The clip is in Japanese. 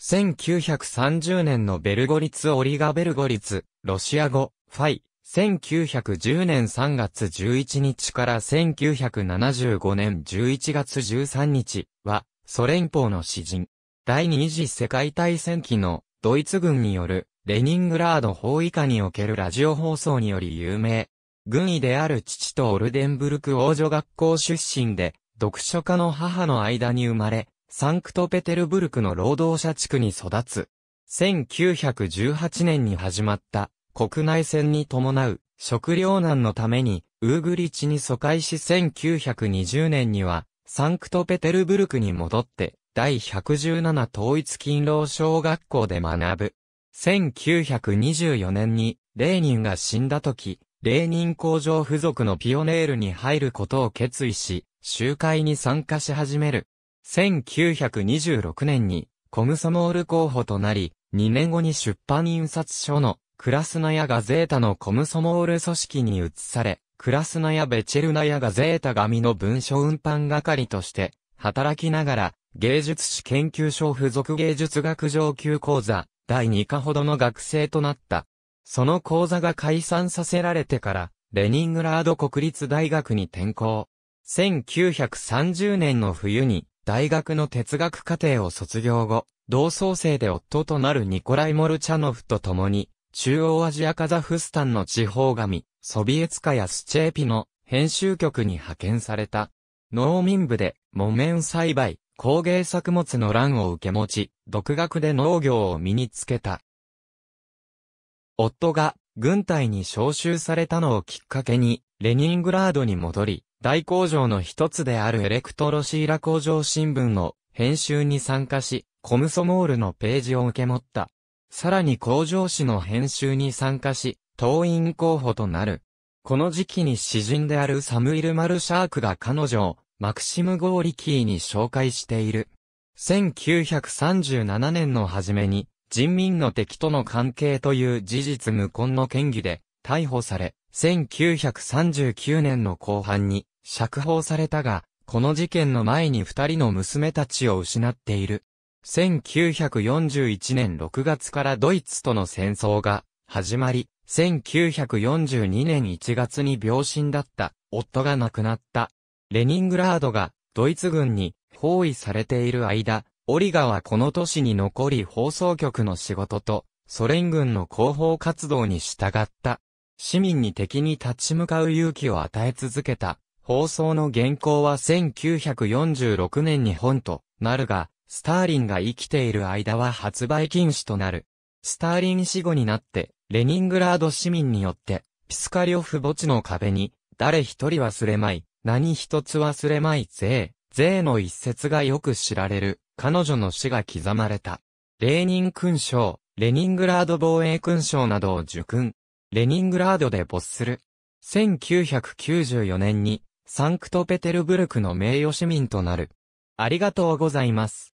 1930年のベルゴリツ・オリガ・ベルゴリツ、ロシア語、ファイ、1910年3月11日から1975年11月13日は、ソ連邦の詩人。第二次世界大戦期のドイツ軍によるレニングラード包囲下におけるラジオ放送により有名。軍医である父とオルデンブルク王女学校出身で、読書家の母の間に生まれ、サンクトペテルブルクの労働者地区に育つ。1918年に始まった国内戦に伴う食糧難のためにウーグリチに疎開し1920年にはサンクトペテルブルクに戻って第117統一勤労小学校で学ぶ。1924年にレーニンが死んだ時、レーニン工場付属のピオネールに入ることを決意し、集会に参加し始める。1926年にコムソモール候補となり、2年後に出版印刷所のクラスナヤガゼータのコムソモール組織に移され、クラスナヤベチェルナヤガゼータ紙の文書運搬係として働きながら、芸術史研究所附属芸術学上級講座第2課ほどの学生となった。その講座が解散させられてから、レニングラード国立大学に転校。1930年の冬に、大学の哲学課程を卒業後、同窓生で夫となるニコライ・モルチャノフと共に、中央アジアカザフスタンの地方紙、ソビエツカやスチェーピの編集局に派遣された。農民部で木綿栽培、工芸作物の乱を受け持ち、独学で農業を身につけた。夫が軍隊に召集されたのをきっかけに、レニングラードに戻り、大工場の一つであるエレクトロシーラ工場新聞の編集に参加し、コムソモールのページを受け持った。さらに工場誌の編集に参加し、党員候補となる。この時期に詩人であるサムイル・マルシャークが彼女をマクシム・ゴーリキーに紹介している。1937年の初めに人民の敵との関係という事実無根の嫌疑で逮捕され、1939年の後半に釈放されたが、この事件の前に二人の娘たちを失っている。1941年6月からドイツとの戦争が始まり、1942年1月に病身だった夫が亡くなった。レニングラードがドイツ軍に包囲されている間、オリガはこの都市に残り放送局の仕事とソ連軍の広報活動に従った。市民に敵に立ち向かう勇気を与え続けた。放送の原稿は1946年に本となるが、スターリンが生きている間は発売禁止となる。スターリン死後になって、レニングラード市民によって、ピスカリオフ墓地の壁に、誰一人忘れまい、何一つ忘れまい税、税の一節がよく知られる、彼女の死が刻まれた。レーニン勲章、レニングラード防衛勲章などを受勲。レニングラードで没する。1994年にサンクトペテルブルクの名誉市民となる。ありがとうございます。